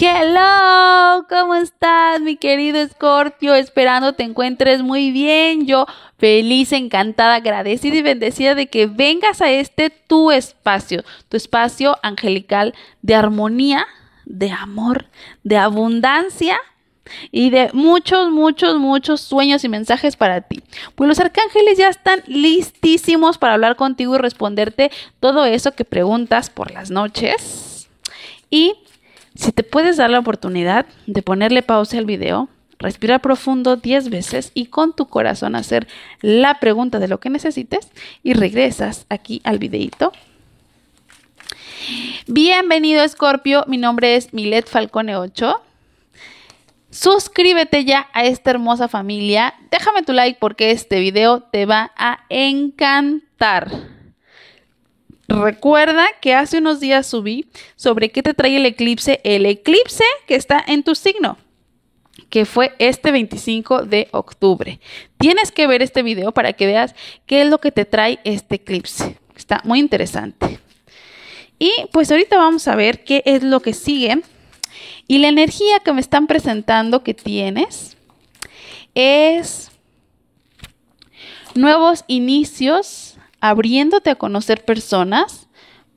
Hello, ¿cómo estás, mi querido Escorpio? Esperando te encuentres muy bien. Yo feliz, encantada, agradecida y bendecida de que vengas a este tu espacio, tu espacio angelical de armonía, de amor, de abundancia y de muchos, muchos, muchos sueños y mensajes para ti. Pues los arcángeles ya están listísimos para hablar contigo y responderte todo eso que preguntas por las noches. Y si te puedes dar la oportunidad de ponerle pausa al video, respirar profundo 10 veces y con tu corazón hacer la pregunta de lo que necesites y regresas aquí al videito. Bienvenido Scorpio, mi nombre es Milet Falcone 8. Suscríbete ya a esta hermosa familia. Déjame tu like porque este video te va a encantar. Recuerda que hace unos días subí sobre qué te trae el eclipse, el eclipse que está en tu signo, que fue este 25 de octubre. Tienes que ver este video para que veas qué es lo que te trae este eclipse. Está muy interesante. Y pues ahorita vamos a ver qué es lo que sigue y la energía que me están presentando que tienes es nuevos inicios abriéndote a conocer personas,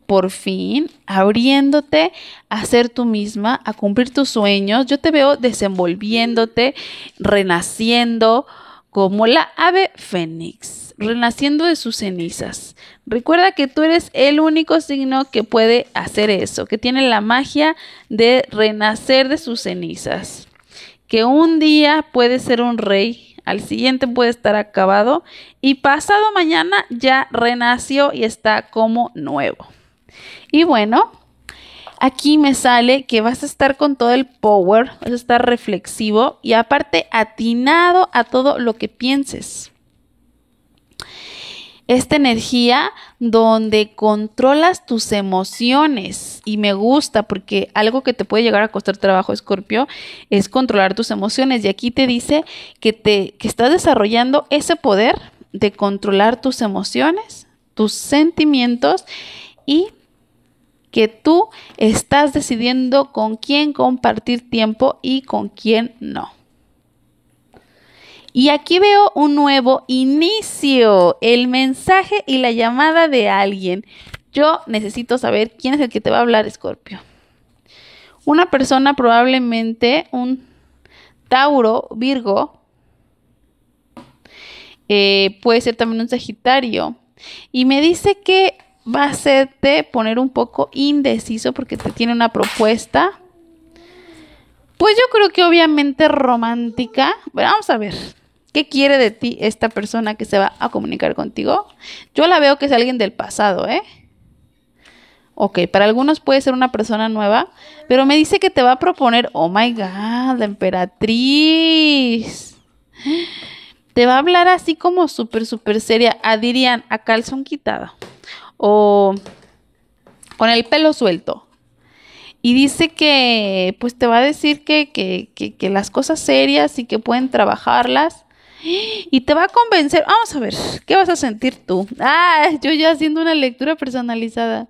por fin, abriéndote a ser tú misma, a cumplir tus sueños. Yo te veo desenvolviéndote, renaciendo como la ave fénix, renaciendo de sus cenizas. Recuerda que tú eres el único signo que puede hacer eso, que tiene la magia de renacer de sus cenizas, que un día puede ser un rey al siguiente puede estar acabado y pasado mañana ya renació y está como nuevo. Y bueno, aquí me sale que vas a estar con todo el power, vas a estar reflexivo y aparte atinado a todo lo que pienses esta energía donde controlas tus emociones. Y me gusta porque algo que te puede llegar a costar trabajo, Escorpio, es controlar tus emociones. Y aquí te dice que, te, que estás desarrollando ese poder de controlar tus emociones, tus sentimientos y que tú estás decidiendo con quién compartir tiempo y con quién no. Y aquí veo un nuevo inicio, el mensaje y la llamada de alguien. Yo necesito saber quién es el que te va a hablar, Escorpio. Una persona probablemente, un Tauro, Virgo, eh, puede ser también un Sagitario. Y me dice que va a hacerte poner un poco indeciso porque te tiene una propuesta. Pues yo creo que obviamente romántica. vamos a ver. ¿Qué quiere de ti esta persona que se va a comunicar contigo? Yo la veo que es alguien del pasado, ¿eh? Ok, para algunos puede ser una persona nueva, pero me dice que te va a proponer, oh my god, la emperatriz. Te va a hablar así como súper, súper seria. a dirían, a calzón quitado. O con el pelo suelto. Y dice que, pues te va a decir que, que las cosas serias y que pueden trabajarlas y te va a convencer. Vamos a ver, ¿qué vas a sentir tú? Ah, yo ya haciendo una lectura personalizada.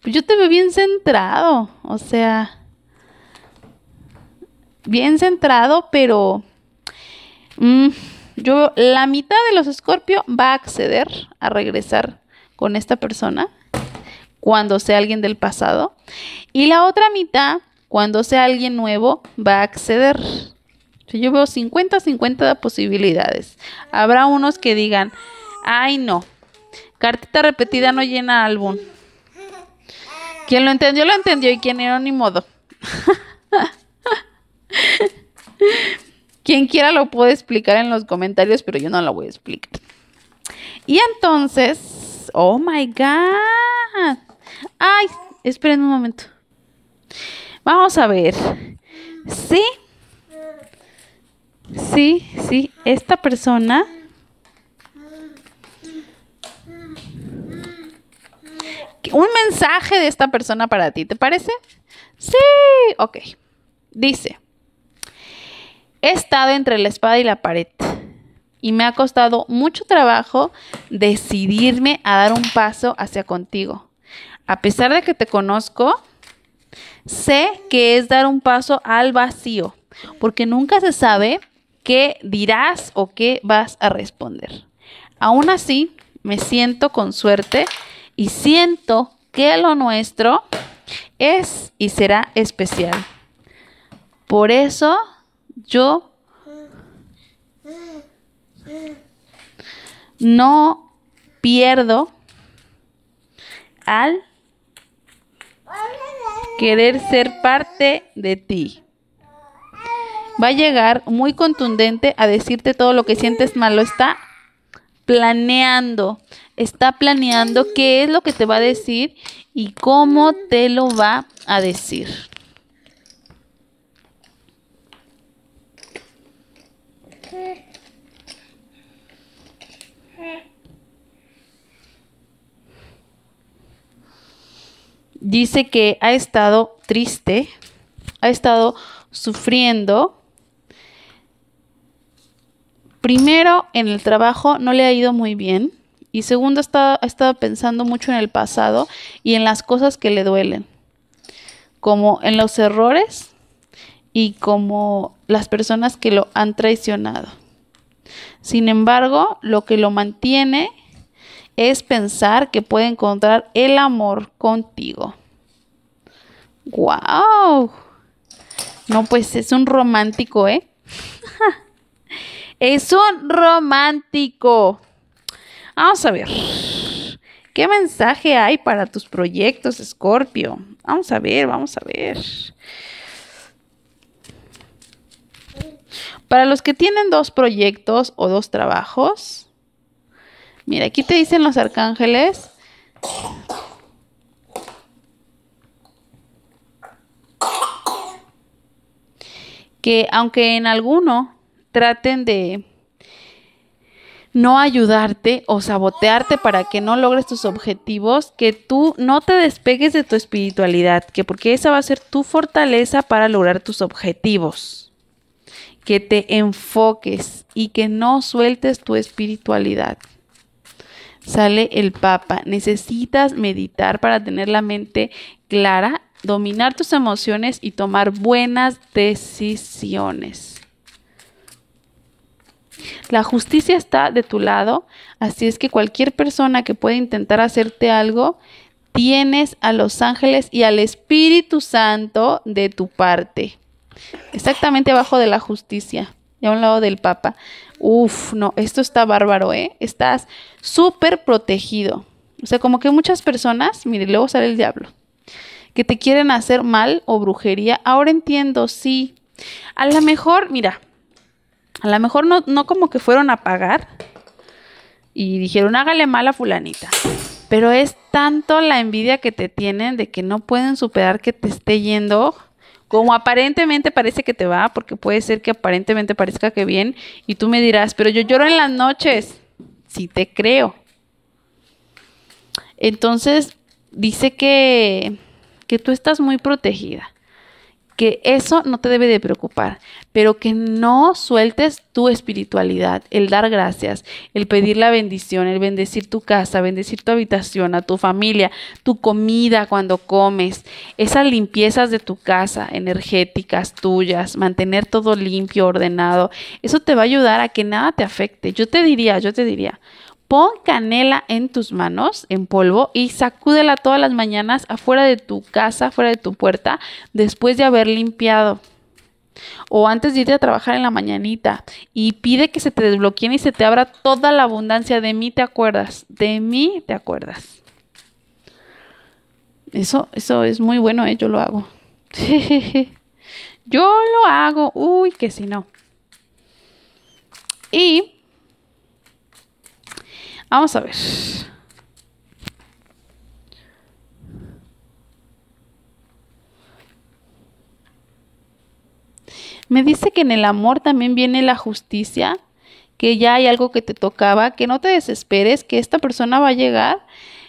Pues yo te veo bien centrado, o sea, bien centrado, pero mm, yo la mitad de los Scorpio va a acceder a regresar con esta persona cuando sea alguien del pasado y la otra mitad cuando sea alguien nuevo va a acceder yo veo 50-50 posibilidades. Habrá unos que digan, ay no, cartita repetida no llena álbum. Quien lo entendió, lo entendió y quien no, ni modo. quien quiera lo puede explicar en los comentarios, pero yo no la voy a explicar. Y entonces, oh my god. Ay, esperen un momento. Vamos a ver. Sí, Sí, sí, esta persona un mensaje de esta persona para ti, ¿te parece? Sí, ok. Dice, he estado entre la espada y la pared y me ha costado mucho trabajo decidirme a dar un paso hacia contigo. A pesar de que te conozco, sé que es dar un paso al vacío, porque nunca se sabe qué dirás o qué vas a responder. Aún así, me siento con suerte y siento que lo nuestro es y será especial. Por eso yo no pierdo al querer ser parte de ti va a llegar muy contundente a decirte todo lo que sientes mal. Lo está planeando. Está planeando qué es lo que te va a decir y cómo te lo va a decir. Dice que ha estado triste, ha estado sufriendo primero, en el trabajo no le ha ido muy bien. Y segundo, ha estado pensando mucho en el pasado y en las cosas que le duelen. Como en los errores y como las personas que lo han traicionado. Sin embargo, lo que lo mantiene es pensar que puede encontrar el amor contigo. ¡Wow! No, pues es un romántico, ¿eh? Es un romántico. Vamos a ver. ¿Qué mensaje hay para tus proyectos, Scorpio? Vamos a ver, vamos a ver. Para los que tienen dos proyectos o dos trabajos, mira, aquí te dicen los arcángeles. que aunque en alguno traten de no ayudarte o sabotearte para que no logres tus objetivos, que tú no te despegues de tu espiritualidad, que porque esa va a ser tu fortaleza para lograr tus objetivos. Que te enfoques y que no sueltes tu espiritualidad. Sale el Papa, necesitas meditar para tener la mente clara, dominar tus emociones y tomar buenas decisiones. La justicia está de tu lado, así es que cualquier persona que pueda intentar hacerte algo, tienes a los ángeles y al Espíritu Santo de tu parte. Exactamente abajo de la justicia y a un lado del Papa. Uf, no, esto está bárbaro, ¿eh? Estás súper protegido. O sea, como que muchas personas, mire, luego sale el diablo, que te quieren hacer mal o brujería. Ahora entiendo, sí. A lo mejor, mira, a lo mejor no, no como que fueron a pagar y dijeron, hágale mal fulanita. Pero es tanto la envidia que te tienen de que no pueden superar que te esté yendo como aparentemente parece que te va, porque puede ser que aparentemente parezca que bien, y tú me dirás, pero yo lloro en las noches, si te creo. Entonces, dice que, que tú estás muy protegida que eso no te debe de preocupar, pero que no sueltes tu espiritualidad, el dar gracias, el pedir la bendición, el bendecir tu casa, bendecir tu habitación, a tu familia, tu comida cuando comes, esas limpiezas de tu casa, energéticas tuyas, mantener todo limpio, ordenado, eso te va a ayudar a que nada te afecte. Yo te diría, yo te diría, Pon canela en tus manos, en polvo, y sacúdela todas las mañanas afuera de tu casa, afuera de tu puerta, después de haber limpiado o antes de irte a trabajar en la mañanita y pide que se te desbloqueen y se te abra toda la abundancia. De mí te acuerdas, de mí te acuerdas. Eso, eso es muy bueno, ¿eh? yo lo hago. yo lo hago, uy, que si no. Y Vamos a ver. Me dice que en el amor también viene la justicia, que ya hay algo que te tocaba, que no te desesperes, que esta persona va a llegar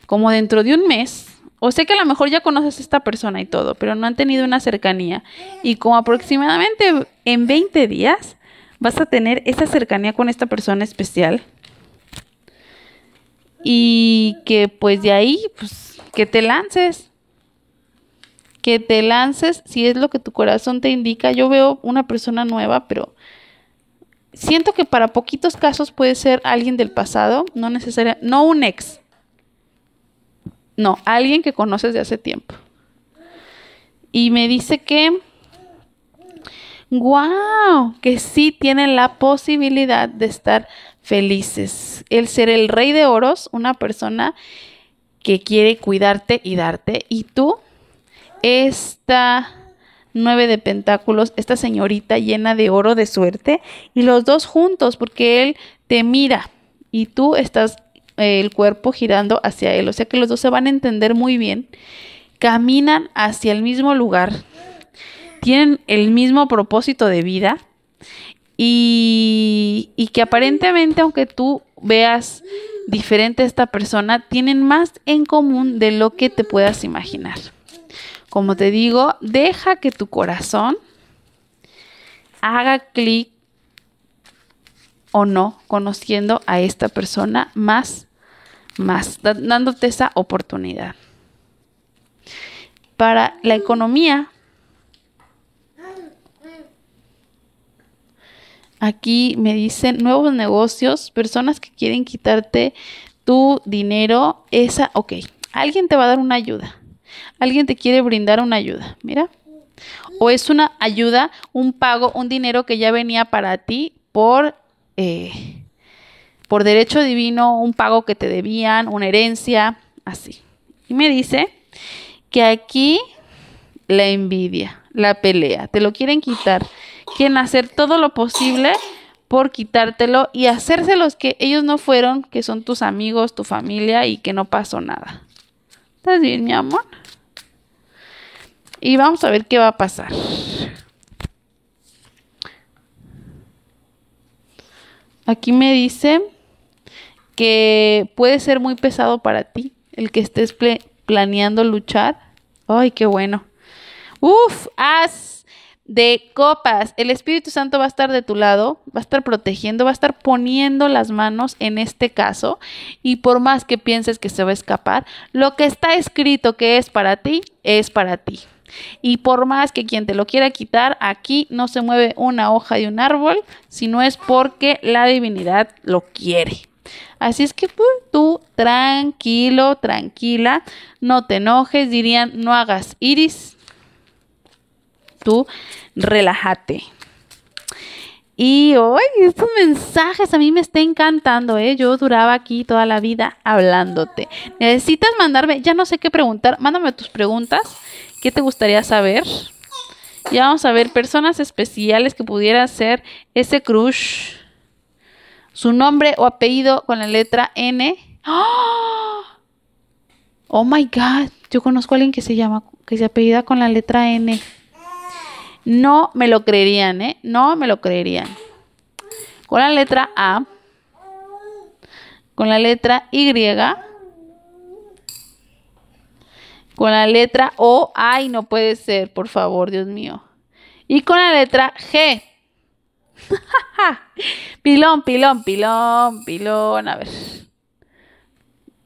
como dentro de un mes. O sé que a lo mejor ya conoces a esta persona y todo, pero no han tenido una cercanía. Y como aproximadamente en 20 días vas a tener esa cercanía con esta persona especial y que pues de ahí, pues, que te lances. Que te lances si es lo que tu corazón te indica. Yo veo una persona nueva, pero siento que para poquitos casos puede ser alguien del pasado, no necesariamente, no un ex. No, alguien que conoces de hace tiempo. Y me dice que wow, que sí tienen la posibilidad de estar felices. El ser el rey de oros, una persona que quiere cuidarte y darte. Y tú, esta nueve de pentáculos, esta señorita llena de oro de suerte, y los dos juntos, porque él te mira y tú estás eh, el cuerpo girando hacia él. O sea que los dos se van a entender muy bien. Caminan hacia el mismo lugar. Tienen el mismo propósito de vida y, que aparentemente, aunque tú veas diferente a esta persona, tienen más en común de lo que te puedas imaginar. Como te digo, deja que tu corazón haga clic o no conociendo a esta persona más, más, dándote esa oportunidad. Para la economía, Aquí me dicen nuevos negocios, personas que quieren quitarte tu dinero. Esa, ok. Alguien te va a dar una ayuda. Alguien te quiere brindar una ayuda. Mira. O es una ayuda, un pago, un dinero que ya venía para ti por, eh, por derecho divino, un pago que te debían, una herencia, así. Y me dice que aquí la envidia la pelea, te lo quieren quitar, quieren hacer todo lo posible por quitártelo y hacerse los que ellos no fueron, que son tus amigos, tu familia y que no pasó nada. ¿Estás bien, mi amor? Y vamos a ver qué va a pasar. Aquí me dice que puede ser muy pesado para ti el que estés planeando luchar. Ay, qué bueno. Uf, haz de copas. El Espíritu Santo va a estar de tu lado, va a estar protegiendo, va a estar poniendo las manos en este caso. Y por más que pienses que se va a escapar, lo que está escrito que es para ti, es para ti. Y por más que quien te lo quiera quitar, aquí no se mueve una hoja de un árbol, sino es porque la divinidad lo quiere. Así es que pues, tú tranquilo, tranquila, no te enojes, dirían no hagas iris, tú relájate. Y hoy estos mensajes a mí me está encantando, ¿eh? Yo duraba aquí toda la vida hablándote. Necesitas mandarme, ya no sé qué preguntar, mándame tus preguntas, ¿qué te gustaría saber? Ya vamos a ver personas especiales que pudiera ser ese crush. Su nombre o apellido con la letra N. ¡Oh! oh my god, yo conozco a alguien que se llama, que se apellida con la letra N. No me lo creerían, ¿eh? No me lo creerían. Con la letra A, con la letra Y, con la letra O, ay, no puede ser, por favor, Dios mío. Y con la letra G. pilón, pilón, pilón, pilón, a ver.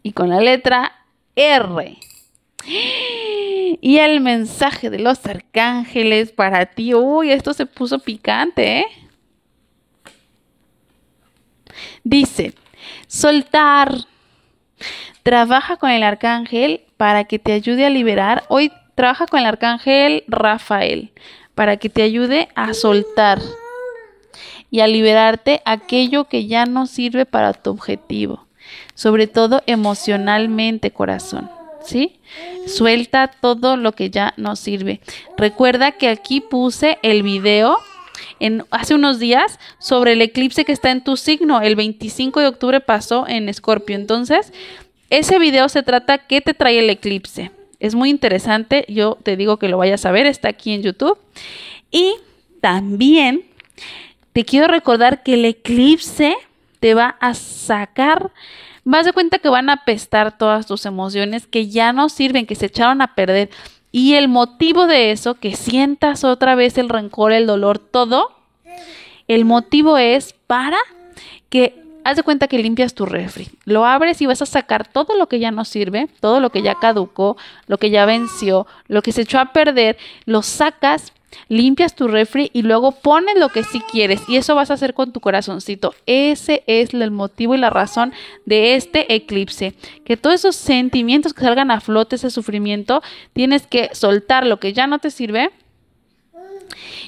Y con la letra R y el mensaje de los arcángeles para ti. Uy, esto se puso picante, ¿eh? Dice, soltar. Trabaja con el arcángel para que te ayude a liberar. Hoy trabaja con el arcángel Rafael para que te ayude a soltar y a liberarte aquello que ya no sirve para tu objetivo, sobre todo emocionalmente, corazón. ¿sí? Suelta todo lo que ya no sirve. Recuerda que aquí puse el video hace unos días sobre el eclipse que está en tu signo. El 25 de octubre pasó en Escorpio. Entonces, ese video se trata qué te trae el eclipse. Es muy interesante, yo te digo que lo vayas a ver, está aquí en YouTube. Y también te quiero recordar que el eclipse te va a sacar vas de cuenta que van a apestar todas tus emociones que ya no sirven, que se echaron a perder. Y el motivo de eso, que sientas otra vez el rencor, el dolor, todo, el motivo es para que haz de cuenta que limpias tu refri. Lo abres y vas a sacar todo lo que ya no sirve, todo lo que ya caducó, lo que ya venció, lo que se echó a perder, lo sacas limpias tu refri y luego pones lo que sí quieres. Y eso vas a hacer con tu corazoncito. Ese es el motivo y la razón de este eclipse. Que todos esos sentimientos que salgan a flote, ese sufrimiento, tienes que soltar lo que ya no te sirve.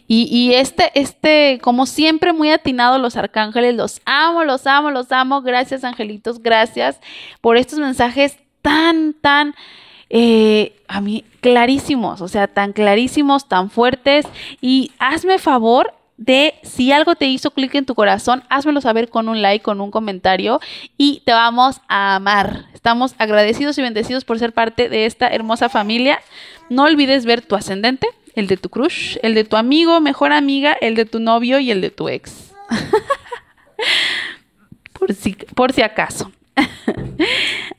Y, y, este, este, como siempre, muy atinado los arcángeles, los amo, los amo, los amo. Gracias, angelitos, gracias por estos mensajes tan, tan eh, a mí clarísimos, o sea, tan clarísimos, tan fuertes. Y hazme favor de si algo te hizo clic en tu corazón, házmelo saber con un like, con un comentario y te vamos a amar. Estamos agradecidos y bendecidos por ser parte de esta hermosa familia. No olvides ver tu ascendente, el de tu crush, el de tu amigo, mejor amiga, el de tu novio y el de tu ex. por, por si acaso.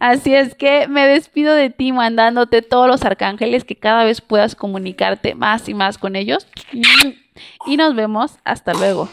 Así es que me despido de ti mandándote todos los arcángeles que cada vez puedas comunicarte más y más con ellos. Y nos vemos. Hasta luego.